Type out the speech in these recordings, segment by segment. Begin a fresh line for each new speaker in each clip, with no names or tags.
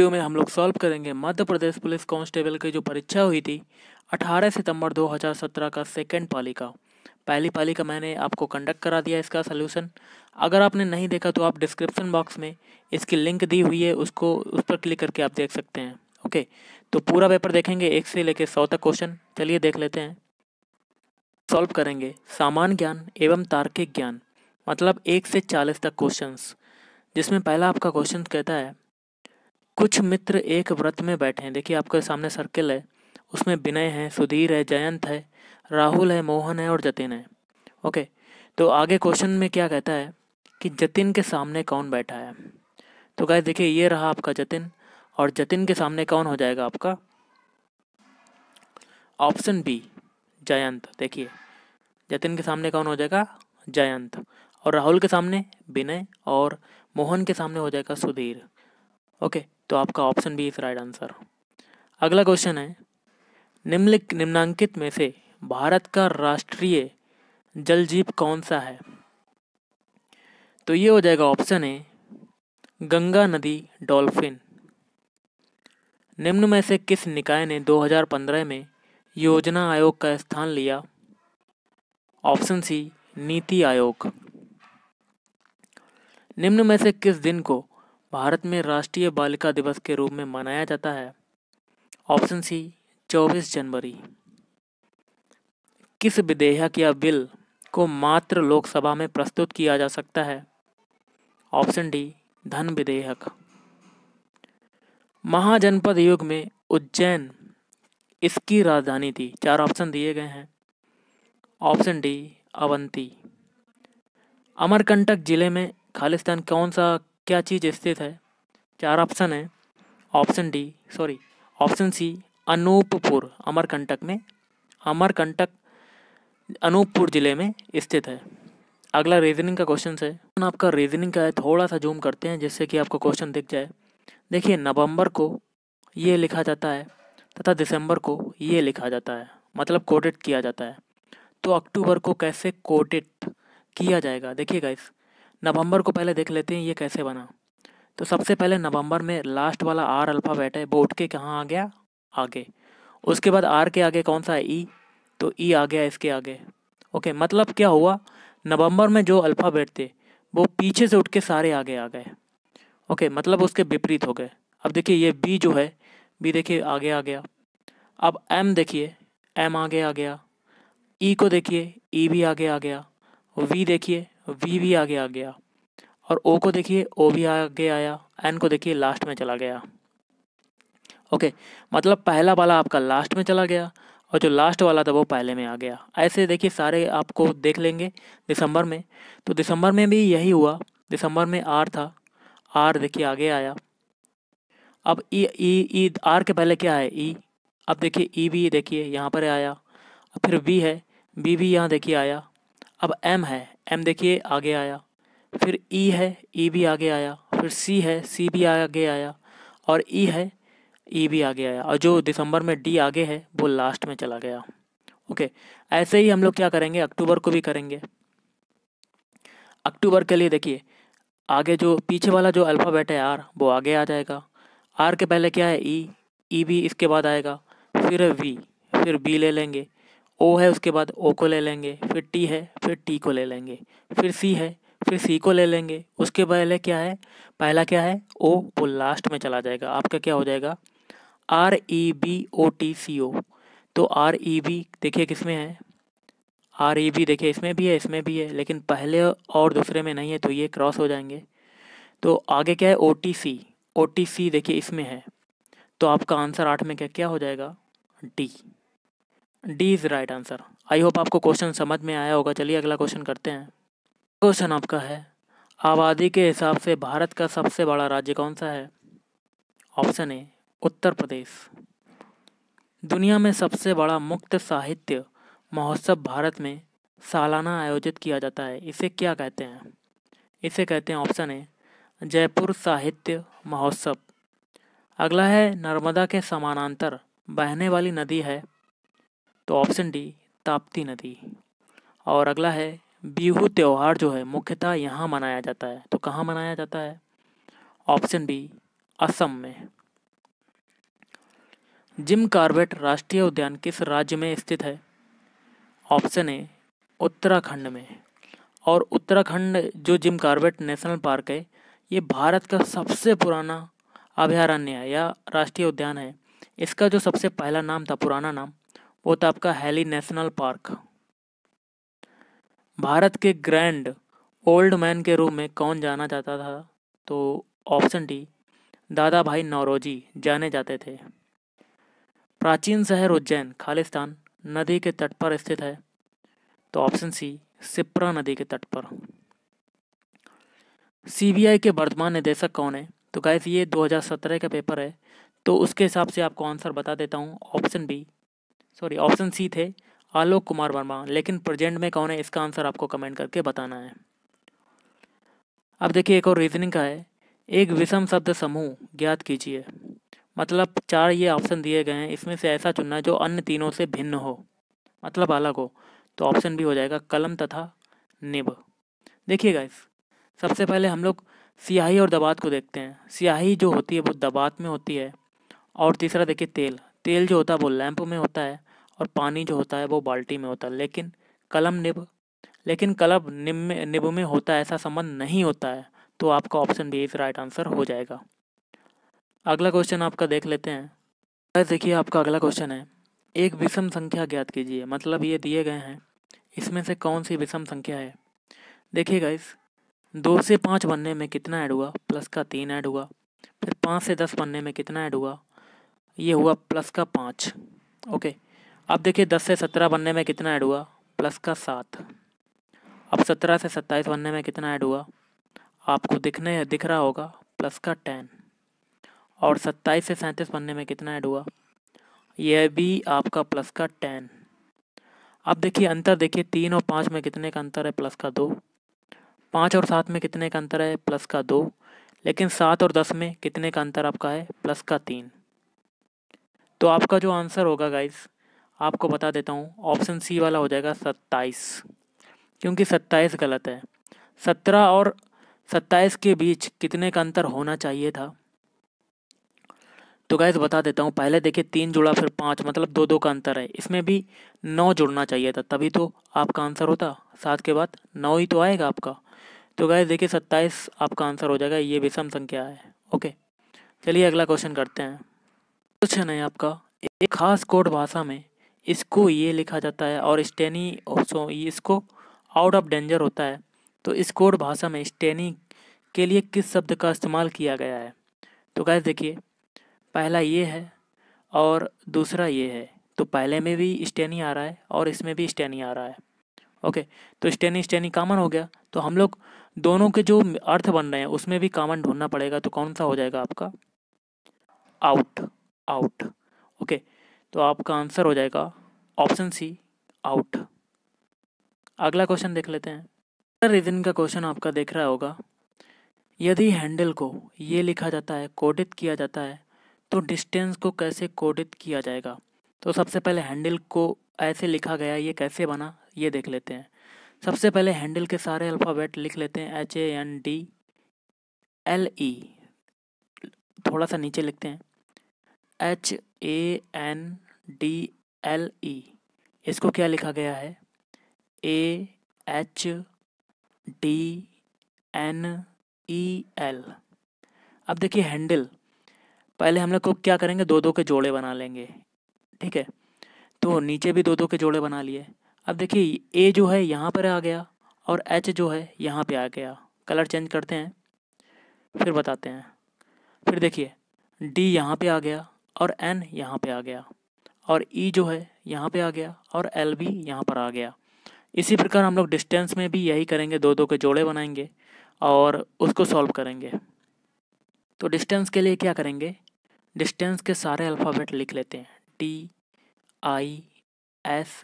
Video में हम लोग सॉल्व करेंगे मध्य प्रदेश पुलिस कांस्टेबल की जो परीक्षा हुई थी 18 सितंबर 2017 का सेकेंड पाली का पहली पाली का मैंने आपको कंडक्ट करा दिया इसका सलूशन अगर आपने नहीं देखा तो आप डिस्क्रिप्शन बॉक्स में इसकी लिंक दी हुई है उसको उस पर क्लिक करके आप देख सकते हैं ओके तो पूरा पेपर देखेंगे एक से लेकर सौ तक क्वेश्चन चलिए देख लेते हैं सॉल्व करेंगे सामान्य ज्ञान एवं तार्किक ज्ञान मतलब एक से चालीस तक क्वेश्चंस जिसमें पहला आपका क्वेश्चन कहता है कुछ मित्र एक व्रत में बैठे हैं देखिए आपके सामने सर्किल है उसमें विनय है सुधीर है जयंत है राहुल है मोहन है और जतिन है ओके तो आगे क्वेश्चन में क्या कहता है कि जतिन के सामने कौन बैठा है तो गाय देखिए ये रहा आपका जतिन और जतिन के सामने कौन हो जाएगा आपका ऑप्शन बी जयंत देखिए जतिन के सामने कौन हो जाएगा जयंत और राहुल के सामने विनय और मोहन के सामने हो जाएगा सुधीर ओके तो आपका option B is right answer अगला क्वेश्चन है निम्नलिखित निम्नांकित में से भारत का राष्ट्रीय जल जीव कौन सा है तो ये हो जाएगा ऑप्शन ए गंगा नदी डॉल्फिन निम्न में से किस निकाय ने 2015 में योजना आयोग का स्थान लिया ऑप्शन सी नीति आयोग निम्न में से किस दिन को भारत में राष्ट्रीय बालिका दिवस के रूप में मनाया जाता है ऑप्शन सी 24 जनवरी किस विधेयक या बिल को मात्र लोकसभा में प्रस्तुत किया जा सकता है ऑप्शन डी धन विधेयक महाजनपद युग में उज्जैन इसकी राजधानी थी चार ऑप्शन दिए गए हैं ऑप्शन डी अवंती अमरकंटक जिले में खालिस्तान कौन सा क्या चीज़ स्थित है चार ऑप्शन है option D sorry option C Anuppur Amarkantak में अमरकंटक अनूपपुर ज़िले में स्थित है अगला रीजनिंग का क्वेश्चन है आपका रीजनिंग का है थोड़ा सा जूम करते हैं जिससे कि आपको क्वेश्चन दिख जाए देखिए नवंबर को ये लिखा जाता है तथा दिसंबर को ये लिखा जाता है मतलब कोटेड किया जाता है तो अक्टूबर को कैसे कोटेड किया जाएगा देखिए इस नवंबर को पहले देख लेते हैं ये कैसे बना तो सबसे पहले नवंबर में लास्ट वाला आर अल्फ़ाबेट है वो उठ के कहाँ आ गया आगे उसके बाद आर के आगे कौन सा है ई e। तो ई e आ गया इसके आगे ओके मतलब क्या हुआ नवंबर में जो अल्फ़ाबेट थे वो पीछे से उठ के सारे आगे आ गए ओके मतलब उसके विपरीत हो गए अब देखिए ये बी जो है बी देखिए आगे आ गया अब एम देखिए एम आगे आ गया ई e को देखिए ई भी आगे आ गया वी देखिए वी भी आगे आ गया और ओ को देखिए ओ भी आगे आया एन को देखिए लास्ट में चला गया ओके मतलब पहला वाला आपका लास्ट में चला गया और जो लास्ट वाला था वो पहले में आ गया ऐसे देखिए सारे आपको देख लेंगे दिसंबर में तो दिसंबर में भी यही हुआ दिसंबर में आर था आर देखिए आगे आया अब ई ई ई आर के पहले क्या है ई e, अब देखिए ई e भी देखिए यहाँ पर आया फिर बी है बी भी यहाँ देखिए आया अब एम है एम देखिए आगे आया फिर ई e है ई e भी आगे आया फिर सी है सी भी आगे आया और ई e है ई e भी आगे आया और जो दिसंबर में डी आगे है वो लास्ट में चला गया ओके ऐसे ही हम लोग क्या करेंगे अक्टूबर को भी करेंगे अक्टूबर के लिए देखिए आगे जो पीछे वाला जो अल्फ़ाबेट है आर वो आगे आ जाएगा आर के पहले क्या है ई e, ई e भी इसके बाद आएगा फिर वी फिर बी ले लेंगे ओ है उसके बाद ओ को ले लेंगे फिर टी है फिर टी को ले लेंगे फिर सी है फिर सी को ले लेंगे उसके पहले क्या है पहला क्या है ओ वो लास्ट में चला जाएगा आपका क्या हो जाएगा R E B O T C O तो आर ई बी देखिए किस में है आर ई बी देखिए इसमें भी है इसमें भी है लेकिन पहले और दूसरे में नहीं है तो ये क्रॉस हो जाएंगे तो आगे क्या है ओ टी सी ओ टी सी देखिए इसमें है तो आपका आंसर आठ में क्या क्या हो जाएगा D D is right answer I hope आपको क्वेश्चन समझ में आया होगा चलिए अगला क्वेश्चन करते हैं क्वेश्चन आपका है आबादी के हिसाब से भारत का सबसे बड़ा राज्य कौन सा है ऑप्शन ए उत्तर प्रदेश दुनिया में सबसे बड़ा मुक्त साहित्य महोत्सव भारत में सालाना आयोजित किया जाता है इसे क्या कहते हैं इसे कहते हैं ऑप्शन ए जयपुर साहित्य महोत्सव अगला है नर्मदा के समानांतर बहने वाली नदी है तो ऑप्शन डी ताप्ती नदी और अगला है बिहू त्यौहार जो है मुख्यतः यहाँ मनाया जाता है तो कहाँ मनाया जाता है ऑप्शन बी असम में जिम कार्बेट राष्ट्रीय उद्यान किस राज्य में स्थित है ऑप्शन ए उत्तराखंड में और उत्तराखंड जो जिम कार्बेट नेशनल पार्क है ये भारत का सबसे पुराना अभयारण्य है या राष्ट्रीय उद्यान है इसका जो सबसे पहला नाम था पुराना नाम वो था आपका हैली नेशनल पार्क भारत के ग्रैंड ओल्ड मैन के रूप में कौन जाना जाता था तो ऑप्शन डी दादा भाई नौरोजी जाने जाते थे प्राचीन शहर उज्जैन खालिस्तान नदी के तट पर स्थित है तो ऑप्शन सी सिप्रा नदी के तट पर सीबीआई के वर्तमान निदेशक कौन है तो गैस ये 2017 का पेपर है तो उसके हिसाब से आपको आंसर बता देता हूँ option B sorry option C थे आलोक कुमार वर्मा लेकिन प्रेजेंट में कौन है इसका आंसर आपको कमेंट करके बताना है अब देखिए एक और रीजनिंग का है एक विषम शब्द समूह ज्ञात कीजिए मतलब चार ये ऑप्शन दिए गए हैं इसमें से ऐसा चुनना है जो अन्य तीनों से भिन्न हो मतलब अलग हो तो ऑप्शन भी हो जाएगा कलम तथा निब देखिएगा इस सबसे पहले हम लोग सियाही और दबात को देखते हैं सियाही जो होती है वो दबात में होती है और तीसरा देखिए तेल तेल जो होता है वो लैंप में होता है और पानी जो होता है वो बाल्टी में होता है लेकिन कलम निब लेकिन कलब निब में निब में होता ऐसा संबंध नहीं होता है तो आपका option B is right answer हो जाएगा अगला क्वेश्चन आपका देख लेते हैं देखिए आपका अगला क्वेश्चन है एक विषम संख्या ज्ञात कीजिए मतलब ये दिए गए हैं इसमें से कौन सी विषम संख्या है देखिए गाइस दो से पाँच बनने में कितना ऐड हुआ प्लस का तीन ऐड हुआ फिर पाँच से दस बनने में कितना ऐड हुआ ये हुआ प्लस का पाँच ओके okay. अब देखिए दस से सत्रह बनने में कितना ऐड हुआ प्लस का सात अब सत्रह से सत्ताईस बनने में कितना ऐड हुआ आपको दिखने दिख रहा होगा प्लस का टेन और सत्ताईस से सैंतीस बनने में कितना ऐड हुआ यह भी आपका प्लस का टेन अब देखिए अंतर देखिए तीन और पाँच में कितने का अंतर है प्लस का दो पाँच और सात में कितने का अंतर है प्लस का दो लेकिन सात और दस में कितने का अंतर आपका है प्लस का तीन तो आपका जो आंसर होगा गाइज़ आपको बता देता हूँ ऑप्शन सी वाला हो जाएगा सत्ताईस क्योंकि सत्ताईस गलत है सत्रह और सत्ताईस के बीच कितने का अंतर होना चाहिए था तो गैस बता देता हूँ पहले देखिए तीन जुड़ा फिर पाँच मतलब दो दो का अंतर है इसमें भी नौ जुड़ना चाहिए था तभी तो आपका आंसर होता सात के बाद नौ ही तो आएगा आपका तो गैस देखिए सत्ताईस आपका आंसर हो जाएगा ये विषम संख्या है ओके चलिए अगला क्वेश्चन करते हैं क्वेश्चन है आपका एक खास कोड भाषा में इसको ये लिखा जाता है और स्टेनी इसको आउट ऑफ डेंजर होता है तो इस कोड भाषा में स्टेनी के लिए किस शब्द का इस्तेमाल किया गया है तो गैस देखिए पहला ये है और दूसरा ये है तो पहले में भी स्टेनी आ रहा है और इसमें भी स्टेनी आ रहा है ओके तो स्टेनी स्टेनी कामन हो गया तो हम लोग दोनों के जो अर्थ बन रहे हैं उसमें भी कामन ढूंढना पड़ेगा तो कौन सा हो जाएगा आपका आउट आउट ओके तो आपका आंसर हो जाएगा ऑप्शन सी आउट अगला क्वेश्चन देख लेते हैं रीजन का क्वेश्चन आपका देख रहा होगा यदि हैंडल को ये लिखा जाता है कोडित किया जाता है तो डिस्टेंस को कैसे कोडित किया जाएगा तो सबसे पहले हैंडल को ऐसे लिखा गया ये कैसे बना ये देख लेते हैं सबसे पहले हैंडल के सारे अल्फ़ाबेट लिख लेते हैं H A N D L E थोड़ा सा नीचे लिखते हैं H A N D L E इसको क्या लिखा गया है A H D N E L अब देखिए हैंडल पहले हम लोग को क्या करेंगे दो दो के जोड़े बना लेंगे ठीक है तो नीचे भी दो दो के जोड़े बना लिए अब देखिए ए जो है यहाँ पर आ गया और एच जो है यहाँ पे आ गया कलर चेंज करते हैं फिर बताते हैं फिर देखिए डी यहाँ पे आ गया और एन यहाँ पे आ गया और ई e जो है यहाँ पे आ गया और एल भी यहाँ पर आ गया इसी प्रकार हम लोग डिस्टेंस में भी यही करेंगे दो दो के जोड़े बनाएंगे और उसको सॉल्व करेंगे तो डिस्टेंस के लिए क्या करेंगे डिस्टेंस के सारे अल्फ़ाबेट लिख लेते हैं T I S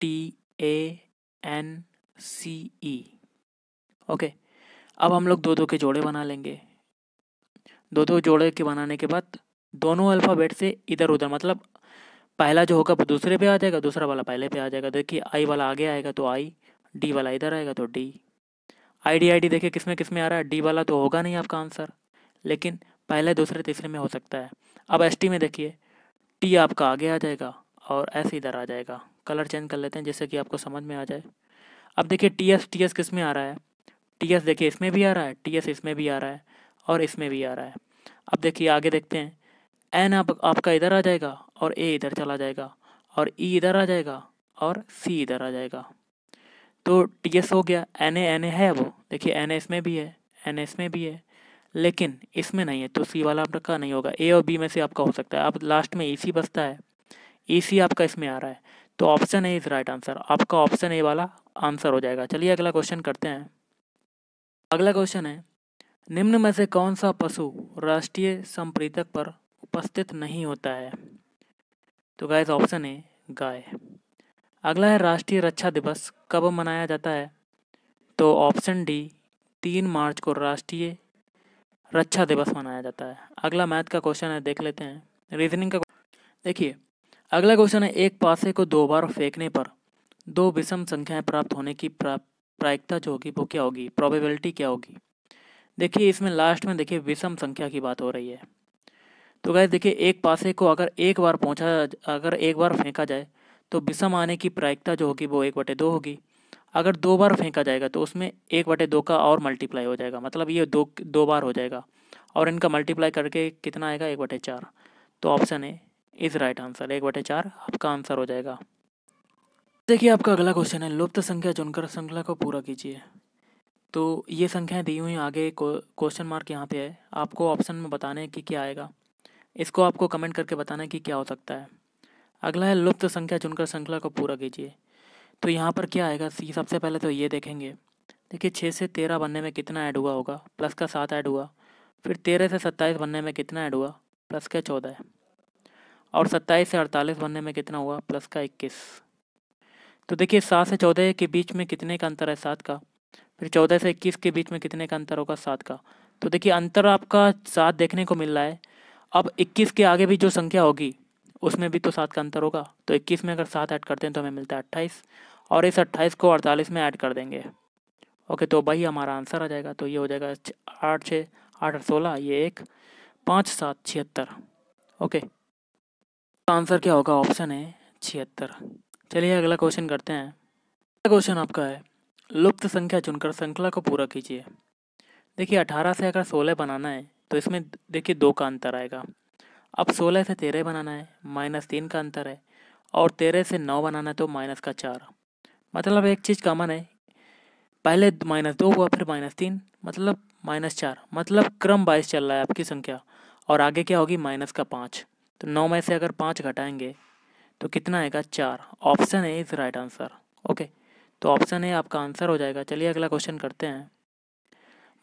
T A N C E okay अब हम लोग दो दो के जोड़े बना लेंगे दो दो जोड़े के बनाने के बाद दोनों अल्फ़ाबेट से इधर उधर मतलब पहला जो होगा वो दूसरे पे आ जाएगा दूसरा वाला पहले पे आ जाएगा देखिए आई वाला आगे आएगा तो आई डी वाला इधर आएगा तो D I D I D देखिए किस में किस में आ रहा है डी वाला तो होगा नहीं आपका आंसर लेकिन पहले दूसरे तीसरे में हो सकता है अब एस टी में देखिए टी आपका आगे आ जाएगा और एस इधर आ जाएगा कलर चेंज कर लेते हैं जैसे कि आपको समझ में आ जाए अब देखिए टी एस टी एस किस में आ रहा है टी एस देखिए इसमें भी आ रहा है टी एस इसमें भी आ रहा है और इसमें भी आ रहा है अब देखिए आगे देखते हैं एन आप, आपका इधर आ जाएगा और ए इधर चला जाएगा और ई e इधर आ जाएगा और सी इधर आ जाएगा तो टी एस हो गया एन ए एन ए है वो देखिए एन ए में भी है एन एस में भी है लेकिन इसमें नहीं है तो सी वाला आपका नहीं होगा ए और बी में से आपका हो सकता है अब लास्ट में ई e सी बचता है ई e सी आपका इसमें आ रहा है तो option A is right answer आपका ऑप्शन ए वाला आंसर हो जाएगा चलिए अगला क्वेश्चन करते हैं अगला क्वेश्चन है निम्न में से कौन सा पशु राष्ट्रीय संप्रीतक पर उपस्थित नहीं होता है तो गाइस ऑप्शन है गाय अगला है राष्ट्रीय रक्षा दिवस कब मनाया जाता है तो ऑप्शन डी तीन मार्च को राष्ट्रीय रक्षा दिवस मनाया जाता है अगला मैथ का क्वेश्चन है देख लेते हैं रीजनिंग का देखिए अगला क्वेश्चन है एक पासे को दो बार फेंकने पर दो विषम संख्याएं प्राप्त होने की प्रायिकता जो होगी वो क्या होगी प्रोबेबिलिटी क्या होगी देखिए इसमें लास्ट में देखिए विषम संख्या की बात हो रही है तो गैस देखिए एक पासे को अगर एक बार पहुँचा अगर एक बार फेंका जाए तो विषम आने की प्रायिकता जो होगी वो एक बटे दो होगी अगर दो बार फेंका जाएगा तो उसमें एक बटे दो का और मल्टीप्लाई हो जाएगा मतलब ये दो दो बार हो जाएगा और इनका मल्टीप्लाई करके कितना आएगा एक बटे चार तो option A is right answer एक बटे चार आपका आंसर हो जाएगा देखिए आपका अगला क्वेश्चन है लुप्त संख्या चुनकर श्रृंखला को पूरा कीजिए तो ये संख्याएं दी हुई आगे क्वेश्चन मार्क यहाँ पे है आपको ऑप्शन में बताने की क्या आएगा इसको आपको कमेंट करके बताना कि क्या हो सकता है अगला है लुप्त संख्या चुनकर श्रृंखला को पूरा कीजिए तो यहाँ पर क्या आएगा सी सबसे पहले तो ये देखेंगे देखिए छः से तेरह बनने में कितना ऐड हुआ होगा प्लस का सात ऐड हुआ फिर तेरह से सत्ताईस बनने में कितना ऐड हुआ प्लस का चौदह और सत्ताईस से अड़तालीस बनने में कितना हुआ प्लस का इक्कीस तो देखिए सात से चौदह के बीच में कितने का अंतर है सात का फिर चौदह से इक्कीस के बीच में कितने का अंतर होगा सात का तो देखिए अंतर आपका सात देखने को मिल रहा है अब 21 के आगे भी जो संख्या होगी उसमें भी तो सात का अंतर होगा तो 21 में अगर सात ऐड करते हैं तो हमें मिलता है अट्ठाईस और इस अट्ठाईस को अड़तालीस में ऐड कर देंगे ओके तो भाई हमारा आंसर आ जाएगा तो ये हो जाएगा आठ छः आठ सोलह ये एक पाँच सात छिहत्तर ओके तो आंसर क्या होगा ऑप्शन है छिहत्तर चलिए अगला क्वेश्चन करते हैं अगला क्वेश्चन आपका है लुप्त संख्या चुनकर श्रृंखला को पूरा कीजिए देखिए अठारह से अगर सोलह बनाना है तो इसमें देखिए दो का अंतर आएगा अब सोलह से तेरह बनाना है माइनस तीन का अंतर है और तेरह से नौ बनाना है तो माइनस का चार मतलब एक चीज़ कॉमन है पहले माइनस दो हुआ फिर माइनस तीन मतलब माइनस चार मतलब क्रम बाइस चल रहा है आपकी संख्या और आगे क्या होगी माइनस का पाँच तो नौ में से अगर पाँच घटाएंगे तो कितना आएगा चार ऑप्शन है इज राइट आंसर ओके तो ऑप्शन है आपका आंसर हो जाएगा चलिए अगला क्वेश्चन करते हैं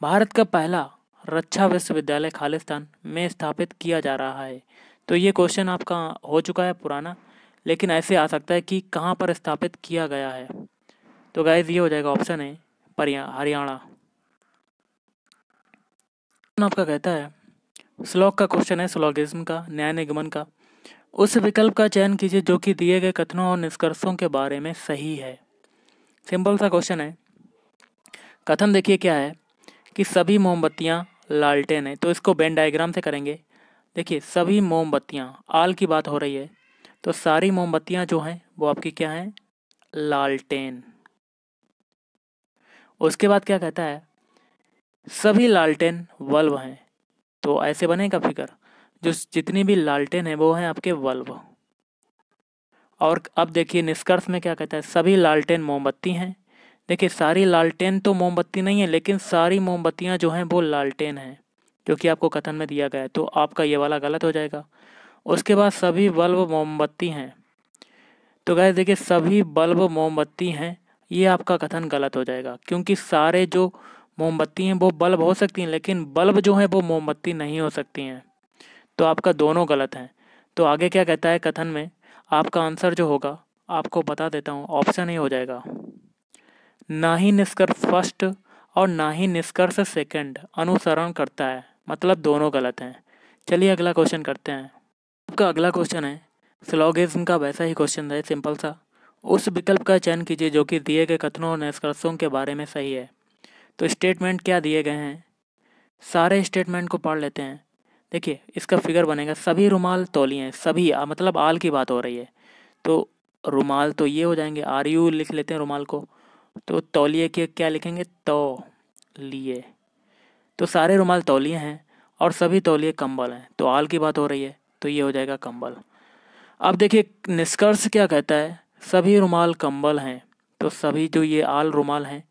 भारत का पहला रक्षा विश्वविद्यालय खालिस्तान में स्थापित किया जा रहा है तो ये क्वेश्चन आपका हो चुका है पुराना लेकिन ऐसे आ सकता है कि कहाँ पर स्थापित किया गया है तो गाइज ये हो जाएगा ऑप्शन है हरियाणा आपका कहता है स्लॉक का क्वेश्चन है स्लॉगिज्म का न्याय निगमन का उस विकल्प का चयन कीजिए जो कि दिए गए कथनों और निष्कर्षों के बारे में सही है सिंपल सा क्वेश्चन है कथन देखिए क्या है कि सभी मोमबत्तियाँ लालटेन है तो इसको बेन डायग्राम से करेंगे देखिए सभी मोमबत्तियाँ आल की बात हो रही है तो सारी मोमबत्तियाँ जो हैं वो आपकी क्या हैं लालटेन उसके बाद क्या कहता है सभी लालटेन बल्ब हैं तो ऐसे बनेगा फिगर जो जितनी भी लालटेन है वो हैं आपके बल्ब और अब देखिए निष्कर्ष में क्या कहता है सभी लालटेन मोमबत्ती हैं देखिए सारी लालटेन तो मोमबत्ती नहीं है लेकिन सारी मोमबत्तियाँ जो हैं वो लालटेन हैं जो कि आपको कथन में दिया गया है तो आपका ये वाला गलत हो जाएगा उसके बाद सभी बल्ब मोमबत्ती हैं तो गैस देखिए सभी बल्ब मोमबत्ती हैं ये आपका कथन गलत हो जाएगा क्योंकि सारे जो मोमबत्ती हैं वो बल्ब हो सकती हैं लेकिन बल्ब जो हैं वो मोमबत्ती नहीं हो सकती हैं तो आपका दोनों गलत हैं तो आगे क्या कहता है कथन में आपका आंसर जो होगा आपको बता देता हूँ ऑप्शन ही हो जाएगा ना ही निष्कर्ष फर्स्ट और ना ही निष्कर्ष सेकंड अनुसरण करता है मतलब दोनों गलत हैं चलिए अगला क्वेश्चन करते हैं आपका अगला क्वेश्चन है स्लोगिज्म का वैसा ही क्वेश्चन है सिंपल सा उस विकल्प का चयन कीजिए जो कि दिए गए कथनों और निष्कर्षों के बारे में सही है तो स्टेटमेंट क्या दिए गए हैं सारे स्टेटमेंट को पढ़ लेते हैं देखिए इसका फिगर बनेगा सभी रुमाल तोलिए हैं सभी मतलब आल की बात हो रही है तो रुमाल तो ये हो जाएंगे आर यू लिख लेते हैं रुमाल को तो तौलिए के क्या लिखेंगे तो लिए तो सारे रुमाल तौलिए हैं और सभी तौलिए कंबल हैं तो आल की बात हो रही है तो ये हो जाएगा कंबल अब देखिए निष्कर्ष क्या कहता है सभी रुमाल कंबल हैं तो सभी जो ये आल रुमाल हैं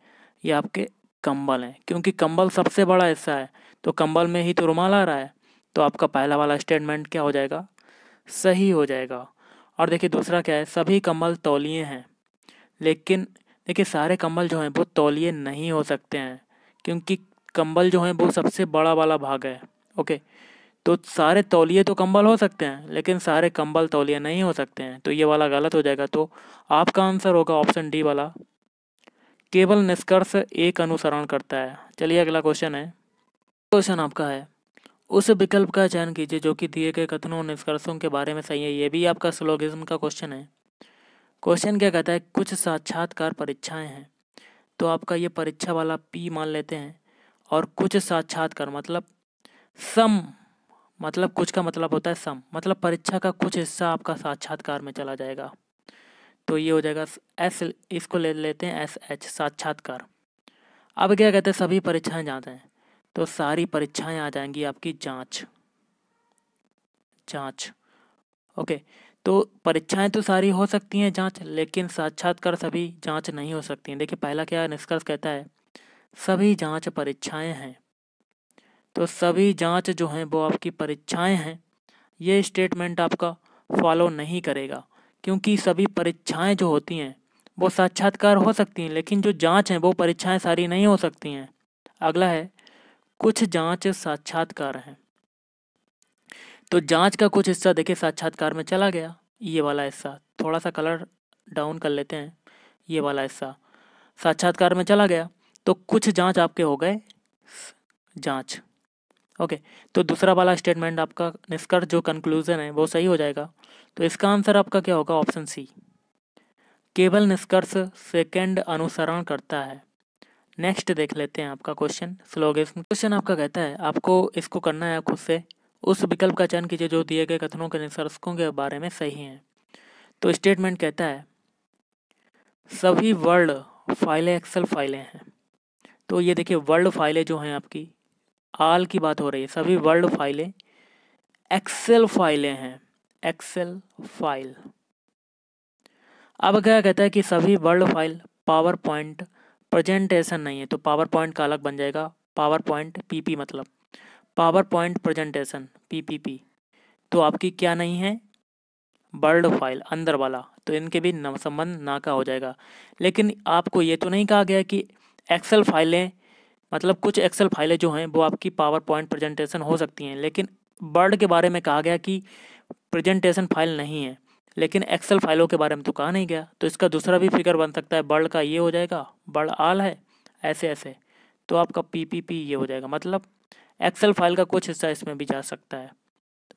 ये आपके कंबल हैं क्योंकि कंबल सबसे बड़ा हिस्सा है तो कंबल में ही तो रुमाल आ रहा है तो आपका पहला वाला स्टेटमेंट क्या हो जाएगा सही हो जाएगा और देखिए दूसरा क्या है सभी कंबल तौलिए हैं लेकिन देखिए सारे कंबल जो हैं वो तौलिए नहीं हो सकते हैं क्योंकि कंबल जो हैं वो सबसे बड़ा वाला भाग है ओके तो सारे तौलिए तो कंबल हो सकते हैं लेकिन सारे कंबल तौलिए नहीं हो सकते हैं तो ये वाला गलत हो जाएगा तो आपका आंसर होगा ऑप्शन डी वाला केवल निष्कर्ष एक अनुसरण करता है चलिए अगला क्वेश्चन है क्वेश्चन आपका है उस विकल्प का चयन कीजिए जो कि दिए गए कथनों और निष्कर्षों के बारे में सही है ये भी आपका स्लोगिज्म का क्वेश्चन है क्वेश्चन क्या कहता है कुछ साक्षात्कार परीक्षाएं हैं तो आपका ये परीक्षा वाला पी मान लेते हैं और कुछ साक्षात्कार मतलब सम मतलब कुछ का मतलब होता है सम मतलब परीक्षा का कुछ हिस्सा आपका साक्षात्कार में चला जाएगा तो ये हो जाएगा एस इसको ले लेते हैं एस एच साक्षात्कार अब क्या कहते हैं सभी परीक्षाएं जाते हैं तो सारी परीक्षाएं आ जाएंगी आपकी जांच जांच ओके तो परीक्षाएं तो सारी हो सकती हैं जांच लेकिन साक्षात्कार सभी जांच नहीं हो सकती हैं देखिए पहला क्या निष्कर्ष कहता है सभी जांच परीक्षाएं हैं तो सभी जांच जो हैं वो आपकी परीक्षाएं हैं ये स्टेटमेंट आपका फॉलो नहीं करेगा क्योंकि सभी परीक्षाएं जो होती हैं वो साक्षात्कार हो सकती हैं लेकिन जो जाँच हैं वो परीक्षाएँ सारी नहीं हो सकती हैं अगला है कुछ जाँच साक्षात्कार हैं तो जांच का कुछ हिस्सा देखिए साक्षात्कार में चला गया ये वाला हिस्सा थोड़ा सा कलर डाउन कर लेते हैं ये वाला हिस्सा साक्षात्कार में चला गया तो कुछ जांच आपके हो गए जांच ओके तो दूसरा वाला स्टेटमेंट आपका निष्कर्ष जो कंक्लूजन है वो सही हो जाएगा तो इसका आंसर आपका क्या होगा ऑप्शन सी केवल निष्कर्ष सेकेंड अनुसरण करता है नेक्स्ट देख लेते हैं आपका क्वेश्चन स्लोगेस क्वेश्चन आपका कहता है आपको इसको करना है खुद से उस विकल्प का चयन कीजिए जो दिए गए कथनों के निष्कर्षकों के बारे में सही हैं तो स्टेटमेंट कहता है सभी वर्ल्ड फाइलें एक्सेल फाइलें हैं तो ये देखिए वर्ल्ड फाइलें जो हैं आपकी आल की बात हो रही है सभी वर्ल्ड फाइलें एक्सेल फाइलें हैं एक्सेल फाइल अब क्या कहता है कि सभी Word file PowerPoint presentation नहीं है तो पावर पॉइंट का अलग बन जाएगा पावर पॉइंट पीपी मतलब पावर पॉइंट प्रेजेंटेशन पीपीपी तो आपकी क्या नहीं है बर्ड फाइल अंदर वाला तो इनके भी संबंध ना का हो जाएगा लेकिन आपको ये तो नहीं कहा गया कि एक्सेल फाइलें मतलब कुछ एक्सेल फाइलें जो हैं वो आपकी पावर पॉइंट प्रजेंटेशन हो सकती हैं लेकिन बर्ड के बारे में कहा गया कि प्रजेंटेशन फाइल नहीं है लेकिन एक्सेल फाइलों के बारे में तो कहा नहीं गया तो इसका दूसरा भी फिगर बन सकता है बर्ड का ये हो जाएगा बर्ड आल है ऐसे ऐसे तो आपका पीपीपी ये हो जाएगा मतलब एक्सेल फाइल का कुछ हिस्सा इसमें भी जा सकता है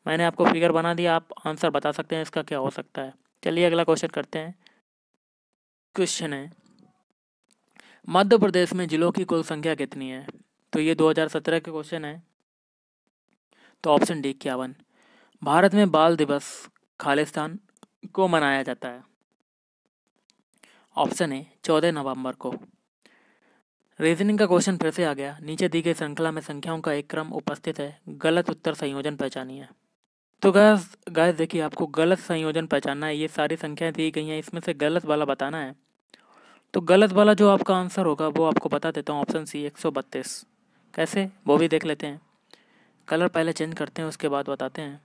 मैंने आपको फिगर बना दिया आप आंसर बता सकते हैं इसका क्या हो सकता है चलिए अगला क्वेश्चन करते हैं क्वेश्चन है मध्य प्रदेश में जिलों की कुल संख्या कितनी है तो ये 2017 के क्वेश्चन है तो ऑप्शन डी इक्यावन भारत में बाल दिवस खालिस्तान को मनाया जाता है ऑप्शन ए चौदह नवंबर को रीजनिंग का क्वेश्चन फिर से आ गया नीचे दी गई श्रृंखला में संख्याओं का एक क्रम उपस्थित है गलत उत्तर संयोजन पहचानिए तो गैस गैस देखिए आपको गलत संयोजन पहचानना है ये सारी संख्याएं दी गई हैं इसमें से गलत वाला बताना है तो गलत वाला जो आपका आंसर होगा वो आपको बता देता हूँ ऑप्शन सी एक सौ बत्तीस कैसे वो भी देख लेते हैं कलर पहले चेंज करते हैं उसके बाद बताते हैं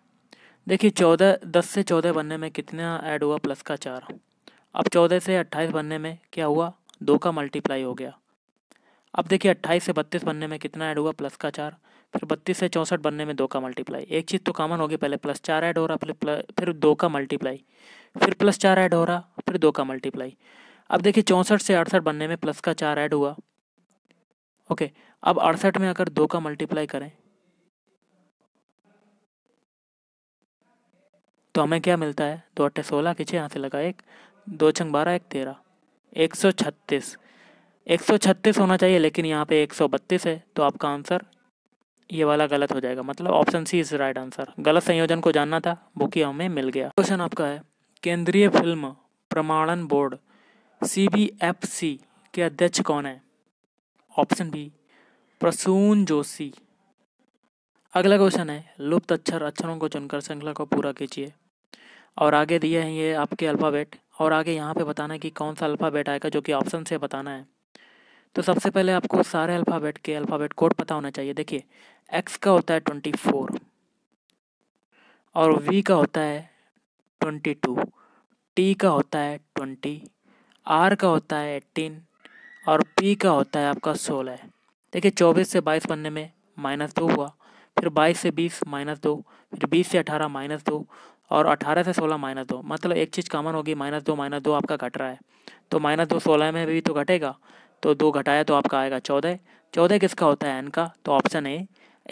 देखिए चौदह दस से चौदह बनने में कितना ऐड हुआ प्लस का चार अब चौदह से अट्ठाईस बनने में क्या हुआ दो का मल्टीप्लाई हो गया अब देखिए अट्ठाईस से बत्तीस बनने में कितना ऐड हुआ प्लस का चार फिर बत्तीस से चौंसठ बनने में दो का मल्टीप्लाई एक चीज़ तो कॉमन होगी पहले प्लस चार ऐड हो रहा फिर फिर दो का मल्टीप्लाई फिर प्लस चार ऐड हो रहा फिर दो का मल्टीप्लाई अब देखिए चौंसठ से अड़सठ बनने में प्लस का चार ऐड हुआ ओके अब अड़सठ में अगर दो का मल्टीप्लाई करें तो हमें क्या मिलता है दो अट्ठे सोलह खींचे यहाँ से लगा एक दो छंग बारह एक तेरह एक सौ छत्तीस 136 होना चाहिए लेकिन यहाँ पे 132 है तो आपका आंसर ये वाला गलत हो जाएगा मतलब option C is right answer गलत संयोजन को जानना था वो कि हमें मिल गया क्वेश्चन आपका है केंद्रीय फिल्म प्रमाणन board C B F C के अध्यक्ष कौन है ऑप्शन बी प्रसून जोशी अगला क्वेश्चन है लुप्त अक्षर अक्षरों को चुनकर श्रृंखला को पूरा कीजिए और आगे दिए हैं ये आपके अल्फ़ाबेट और आगे यहाँ पे बताना है कि कौन सा अल्फ़ाबेट आएगा जो कि ऑप्शन से बताना है तो सबसे पहले आपको सारे अल्फ़ाबेट के अल्फ़ाबेट कोड पता होना चाहिए देखिए एक्स का होता है ट्वेंटी फोर और वी का होता है ट्वेंटी टू टी का होता है ट्वेंटी आर का होता है एट्टीन और पी का होता है आपका सोलह देखिए चौबीस से बाईस बनने में माइनस दो हुआ फिर बाईस से बीस माइनस दो फिर बीस से अठारह माइनस दो और अठारह से सोलह माइनस दो मतलब एक चीज़ कॉमन होगी माइनस दो माइनस दो आपका घट रहा है तो माइनस दो सोलह में भी तो घटेगा तो दो घटाया तो आपका आएगा चौदह चौदह किसका होता है एन का तो option A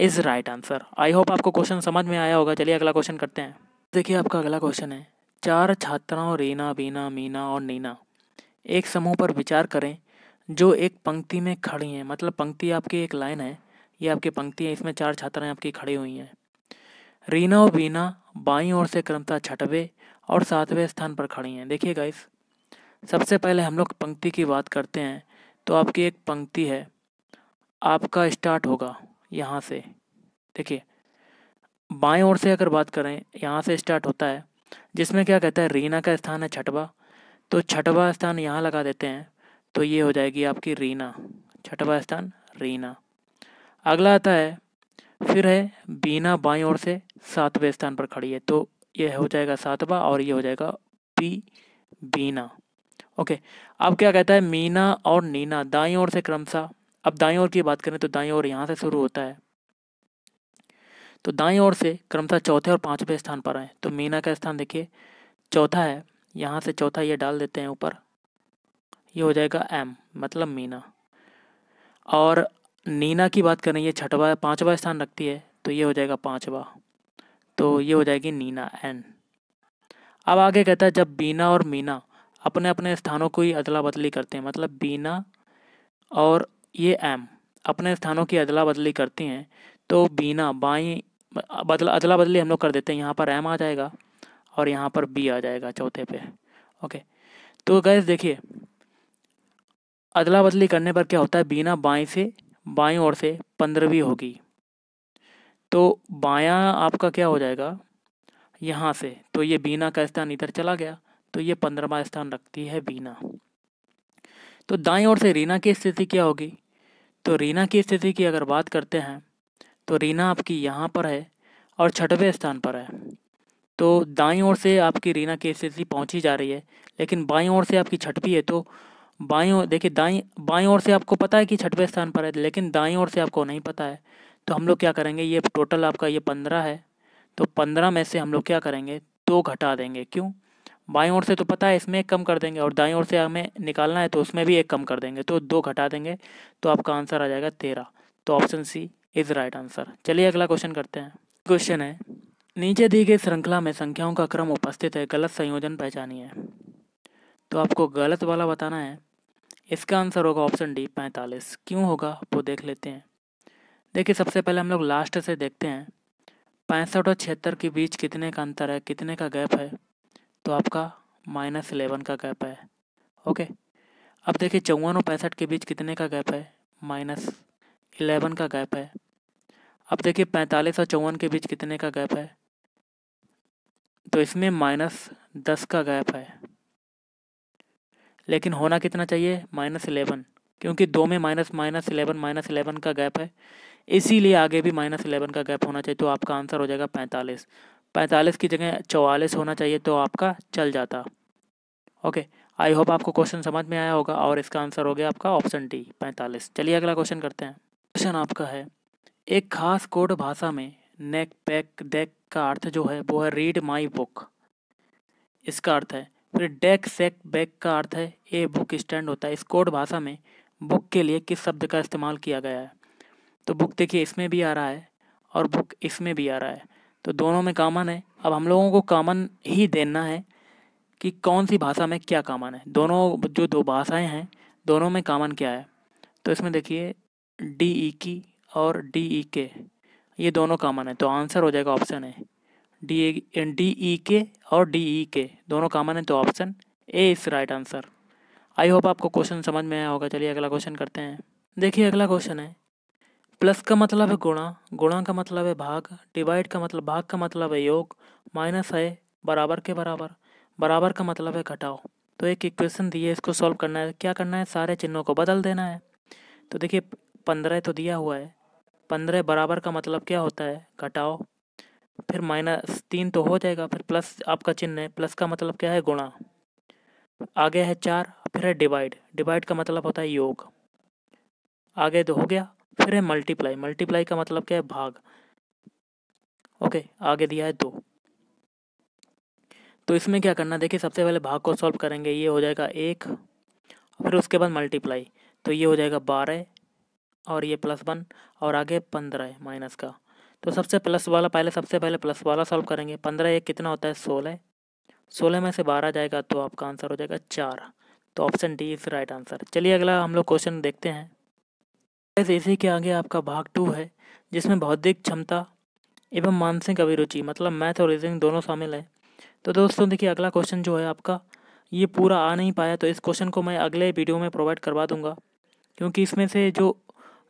is right answer I hope आपको क्वेश्चन समझ में आया होगा चलिए अगला क्वेश्चन करते हैं देखिए आपका अगला क्वेश्चन है चार छात्राओं रीना बीना मीना और नीना एक समूह पर विचार करें जो एक पंक्ति में खड़ी हैं मतलब पंक्ति आपकी एक लाइन है ये आपकी पंक्ति है इसमें चार छात्राएं आपकी खड़ी हुई हैं रीना और बीना बाई ओर से क्रमता छठवें और सातवें स्थान पर खड़ी हैं देखिए गाइस सबसे पहले हम लोग पंक्ति की बात करते हैं तो आपकी एक पंक्ति है आपका स्टार्ट होगा यहाँ से देखिए बाएं ओर से अगर बात करें यहाँ से स्टार्ट होता है जिसमें क्या कहता है रीना का स्थान है छठवा तो छठवा स्थान यहाँ लगा देते हैं तो ये हो जाएगी आपकी रीना छठवा स्थान रीना अगला आता है फिर है बीना बाई ओर से सातवें स्थान पर खड़ी है तो ये हो जाएगा सातवा और ये हो जाएगा पी बीना ओके अब क्या कहता है मीना और नीना दाई ओर से क्रमशः अब दाई ओर की बात करें तो दाई ओर यहाँ से शुरू होता है तो दाई ओर से क्रमशः चौथे और पांचवें स्थान पर आए तो मीना का स्थान देखिए चौथा है यहाँ से चौथा ये डाल देते हैं ऊपर ये हो जाएगा एम मतलब मीना और नीना की बात करें ये छठवा पांचवा स्थान रखती है तो ये हो जाएगा पांचवा तो ये हो जाएगी नीना एन अब आगे कहता है जब बीना और मीना अपने अपने स्थानों की अदला बदली करते हैं मतलब बीना और ये एम अपने स्थानों की अदला बदली करती हैं तो बीना बाई बदला अदला बदली हम लोग कर देते हैं यहाँ पर एम आ जाएगा और यहाँ पर बी आ जाएगा चौथे पे ओके तो गैस देखिए अदला बदली करने पर क्या होता है बीना बाई से बाई ओर से पंद्रहवीं होगी तो बायां आपका क्या हो जाएगा यहाँ से तो ये बीना का स्थान इधर चला गया तो ये पंद्रहवा स्थान रखती है बीना तो दाएं ओर से रीना की स्थिति क्या होगी तो रीना की स्थिति की अगर बात करते हैं तो रीना आपकी यहाँ पर है और छठवें स्थान पर है तो दाई ओर से आपकी रीना की स्थिति पहुँची जा रही है लेकिन बाई ओर से आपकी छठवीं है तो बाई ओर देखिए दाई बाई ओर से आपको पता है कि छठवें स्थान पर है लेकिन दाई ओर से आपको नहीं पता है तो हम लोग क्या करेंगे ये टोटल आपका ये पंद्रह है तो पंद्रह में से हम लोग क्या करेंगे दो तो घटा देंगे क्यों बाईं ओर से तो पता है इसमें एक कम कर देंगे और दाई ओर से हमें निकालना है तो उसमें भी एक कम कर देंगे तो दो घटा देंगे तो आपका आंसर आ जाएगा तेरह तो option C is right answer चलिए अगला क्वेश्चन करते हैं क्वेश्चन है नीचे दी गई श्रृंखला में संख्याओं का क्रम उपस्थित है गलत संयोजन पहचानी है तो आपको गलत वाला बताना है इसका आंसर होगा ऑप्शन डी पैंतालीस क्यों होगा वो देख लेते हैं देखिए सबसे पहले हम लोग लास्ट से देखते हैं पैंसठ और छिहत्तर के बीच कितने का अंतर है कितने का गैप है तो आपका माइनस इलेवन का गैप है ओके अब देखिए चौवन और पैंसठ के बीच कितने का गैप है माइनस इलेवन का गैप है अब देखिए पैंतालीस और चौवन के बीच कितने का गैप है तो इसमें माइनस दस का गैप है लेकिन होना कितना चाहिए माइनस इलेवन क्योंकि दो में minus minus eleven minus eleven का गैप है इसीलिए आगे भी माइनस इलेवन का गैप होना चाहिए तो आपका आंसर हो जाएगा पैंतालीस पैंतालीस की जगह चौवालीस होना चाहिए तो आपका चल जाता ओके आई होप आपको क्वेश्चन समझ में आया होगा और इसका आंसर हो गया आपका ऑप्शन डी पैंतालीस चलिए अगला क्वेश्चन करते हैं क्वेश्चन आपका है एक खास कोड भाषा में नेक पैक डेक का अर्थ जो है वो है रीड माई बुक इसका अर्थ है फिर डेक सेक बैक का अर्थ है ए बुक स्टैंड होता है इस कोड भाषा में बुक के लिए किस शब्द का इस्तेमाल किया गया है तो बुक देखिए इसमें भी आ रहा है और बुक इसमें भी आ रहा है तो दोनों में कॉमन है अब हम लोगों को कॉमन ही देना है कि कौन सी भाषा में क्या कॉमन है दोनों जो दो भाषाएं हैं दोनों में कॉमन क्या है तो इसमें देखिए डी ई की और डी ई के ये दोनों कॉमन है तो आंसर हो जाएगा ऑप्शन है डी डी ई के और डी ई के दोनों कॉमन है तो option A is right answer I hope आपको क्वेश्चन समझ में आया होगा चलिए अगला क्वेश्चन करते हैं देखिए अगला क्वेश्चन है प्लस का मतलब है हाँ। गुणा गुणा का मतलब है भाग डिवाइड का मतलब भाग का मतलब है योग माइनस है बराबर के बराबर बराबर का मतलब है घटाओ तो एक इक्वेशन दी है इसको सॉल्व करना है क्या करना है सारे चिन्हों को बदल देना है तो देखिए पंद्रह तो दिया हुआ है पंद्रह बराबर का मतलब क्या होता है घटाओ फिर माइनस तीन तो हो जाएगा फिर प्लस आपका चिन्ह है प्लस का मतलब क्या है गुणा आगे है चार फिर है डिवाइड डिवाइड का मतलब होता है योग आगे तो हो गया फिर है मल्टीप्लाई मल्टीप्लाई का मतलब क्या है भाग ओके आगे दिया है दो तो इसमें क्या करना देखिए सबसे पहले भाग को सॉल्व करेंगे ये हो जाएगा एक फिर उसके बाद मल्टीप्लाई तो ये हो जाएगा बारह और ये प्लस वन और आगे पंद्रह माइनस का तो सबसे प्लस वाला पहले सबसे पहले प्लस वाला सॉल्व करेंगे पंद्रह एक कितना होता है सोलह सोलह में से बारह जाएगा तो आपका आंसर हो जाएगा चार तो option D is right answer चलिए अगला हम लोग क्वेश्चन देखते हैं इस इसी के आगे आपका भाग टू है जिसमें बौद्धिक क्षमता एवं मानसिक अभिरुचि मतलब मैथ और रीजनिंग दोनों शामिल है तो दोस्तों देखिए अगला क्वेश्चन जो है आपका ये पूरा आ नहीं पाया तो इस क्वेश्चन को मैं अगले वीडियो में प्रोवाइड करवा दूंगा क्योंकि इसमें से जो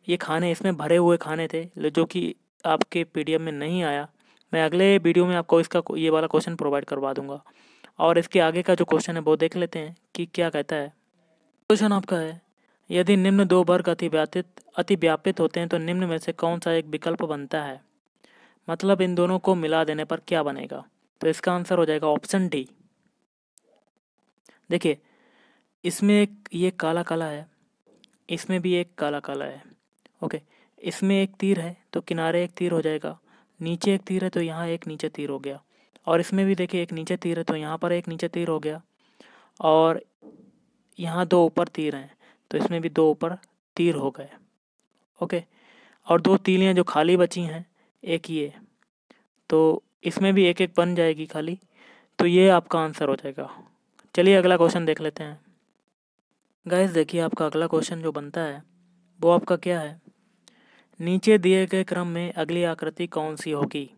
ये खाने इसमें भरे हुए खाने थे जो कि आपके पी में नहीं आया मैं अगले वीडियो में आपको इसका ये वाला क्वेश्चन प्रोवाइड करवा दूंगा और इसके आगे का जो क्वेश्चन है वो देख लेते हैं कि क्या कहता है क्वेश्चन आपका है यदि निम्न दो वर्ग अति अतिव्यापित होते हैं तो निम्न में से कौन सा एक विकल्प बनता है मतलब इन दोनों को मिला देने पर क्या बनेगा तो इसका आंसर हो जाएगा ऑप्शन डी देखिए इसमें एक ये काला काला है इसमें भी एक काला काला है ओके इसमें एक तीर है तो किनारे एक तीर हो जाएगा नीचे एक तीर है तो यहाँ एक नीचे तीर हो गया और इसमें भी देखिए एक नीचे तीर है तो यहाँ पर एक नीचे तीर हो गया और यहाँ दो ऊपर तीर हैं तो इसमें भी दो ऊपर तीर हो गए ओके और दो तीलियाँ जो खाली बची हैं एक ये तो इसमें भी एक एक बन जाएगी खाली तो ये आपका आंसर हो जाएगा चलिए अगला क्वेश्चन देख लेते हैं गैस देखिए आपका अगला क्वेश्चन जो बनता है वो आपका क्या है नीचे दिए गए क्रम में अगली आकृति कौन सी होगी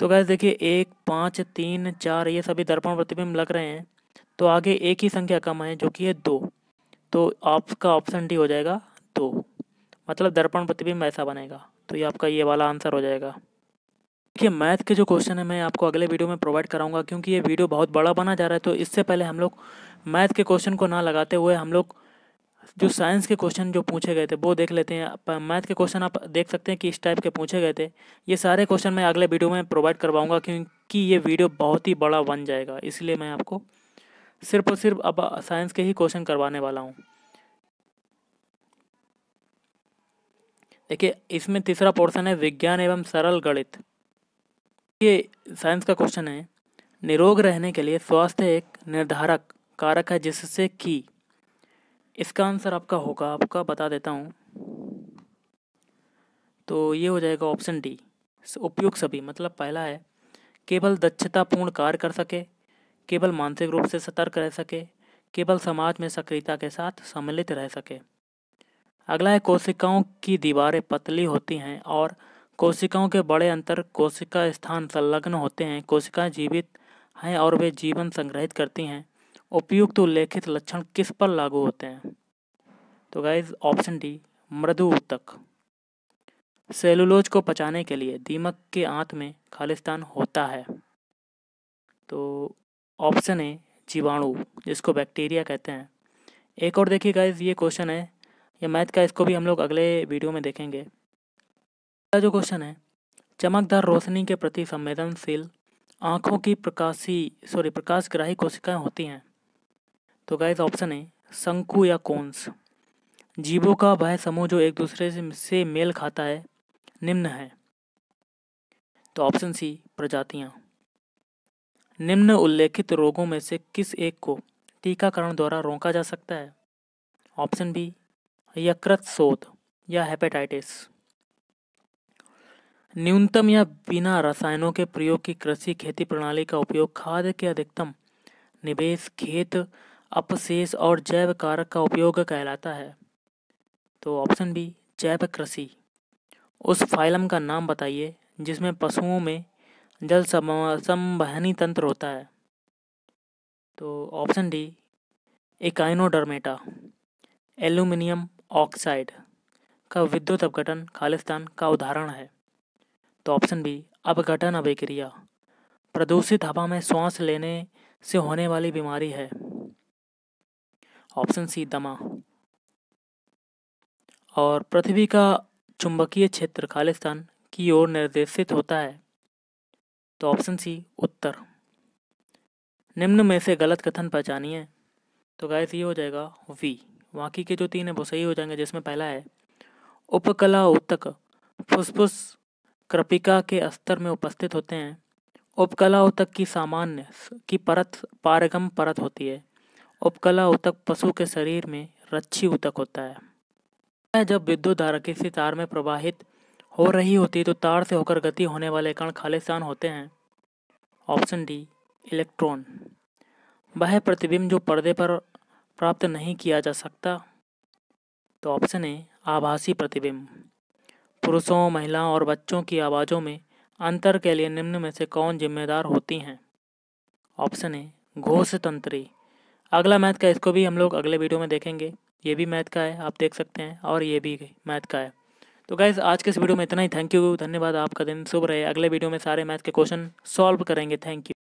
तो गैस देखिए एक पाँच तीन चार ये सभी दर्पण प्रतिबिंब लग रहे हैं तो आगे एक ही संख्या कम है जो कि है दो तो आपका ऑप्शन डी हो जाएगा दो तो मतलब दर्पण प्रतिबिंब ऐसा बनेगा तो ये आपका ये वाला आंसर हो जाएगा देखिए मैथ के जो क्वेश्चन है मैं आपको अगले वीडियो में प्रोवाइड कराऊंगा क्योंकि ये वीडियो बहुत बड़ा बना जा रहा है तो इससे पहले हम लोग मैथ के क्वेश्चन को ना लगाते हुए हम लोग जो साइंस के क्वेश्चन जो पूछे गए थे वो देख लेते हैं मैथ के क्वेश्चन आप देख सकते हैं कि इस टाइप के पूछे गए थे ये सारे क्वेश्चन मैं अगले वीडियो में प्रोवाइड करवाऊँगा क्योंकि ये वीडियो बहुत ही बड़ा बन जाएगा इसलिए मैं आपको सिर्फ और सिर्फ अब साइंस के ही क्वेश्चन करवाने वाला हूँ देखिए इसमें तीसरा पोर्शन है विज्ञान एवं सरल गणित ये साइंस का क्वेश्चन है निरोग रहने के लिए स्वास्थ्य एक निर्धारक कारक है जिससे कि इसका आंसर आपका होगा आपका बता देता हूँ तो ये हो जाएगा ऑप्शन डी उपयोग सभी मतलब पहला है केवल दक्षतापूर्ण कार्य कर सके केवल मानसिक रूप से सतर्क रह सके केवल समाज में सक्रियता के साथ सम्मिलित रह सके अगला है कोशिकाओं की दीवारें पतली होती हैं और कोशिकाओं के बड़े अंतर कोशिका स्थान संलग्न होते हैं कोशिकाएं जीवित हैं और वे जीवन संग्रहित करती हैं उपयुक्त उल्लेखित लक्षण किस पर लागू होते हैं तो गाइज ऑप्शन डी मृदु ऊतक सेलुलोज को पचाने के लिए दीमक के आंत में खालिस्तान होता है तो ऑप्शन है जीवाणु जिसको बैक्टीरिया कहते हैं एक और देखिए गाइज ये क्वेश्चन है या मैथ का इसको भी हम लोग अगले वीडियो में देखेंगे अगला जो क्वेश्चन है चमकदार रोशनी के प्रति संवेदनशील आँखों की प्रकाशी सॉरी प्रकाशग्राही कोशिकाएं होती हैं तो गाइज ऑप्शन है शंकु या कोंस जीवों का वह समूह जो एक दूसरे से मेल खाता है निम्न है तो ऑप्शन सी प्रजातियाँ निम्न उल्लेखित रोगों में से किस एक को टीकाकरण द्वारा रोका जा सकता है ऑप्शन बी यकृत शोध या हेपेटाइटिस न्यूनतम या बिना रसायनों के प्रयोग की कृषि खेती प्रणाली का उपयोग खाद के अधिकतम निवेश खेत अपशेष और जैव कारक का उपयोग कहलाता है तो ऑप्शन बी जैव कृषि उस फाइलम का नाम बताइए जिसमें पशुओं में जल संवहनी तंत्र होता है तो option D echinodermata aluminium oxide का विद्युत अपघटन खालिस्तान का उदाहरण है तो ऑप्शन बी अपघटन अभिक्रिया प्रदूषित हवा में श्वास लेने से होने वाली बीमारी है ऑप्शन सी दमा और पृथ्वी का चुंबकीय क्षेत्र खालिस्तान की ओर निर्देशित होता है तो ऑप्शन सी उत्तर निम्न में से गलत कथन पहचानिए तो गाय ये हो जाएगा वी वाकी के जो तीन है वो सही हो जाएंगे जिसमें पहला है उपकला उत्तक फुसफुस कृपिका के स्तर में उपस्थित होते हैं उपकला उत्तक की सामान्य की परत पारगम परत होती है उपकला उत्तक पशु के शरीर में रच्छी उत्तक होता है जब विद्युत धारा किसी तार में प्रवाहित हो रही होती तो तार से होकर गति होने वाले कण खालिस्तान होते हैं ऑप्शन डी इलेक्ट्रॉन वह प्रतिबिंब जो पर्दे पर प्राप्त नहीं किया जा सकता तो ऑप्शन ए आभासी प्रतिबिंब पुरुषों महिलाओं और बच्चों की आवाज़ों में अंतर के लिए निम्न में से कौन जिम्मेदार होती हैं ऑप्शन ए घोष तंत्री अगला मैथ का इसको भी हम लोग अगले वीडियो में देखेंगे ये भी मैथ का है आप देख सकते हैं और ये भी मैथ का है तो गाइज़ आज के इस वीडियो में इतना ही थैंक यू धन्यवाद आपका दिन शुभ रहे अगले वीडियो में सारे मैथ के क्वेश्चन सॉल्व करेंगे थैंक यू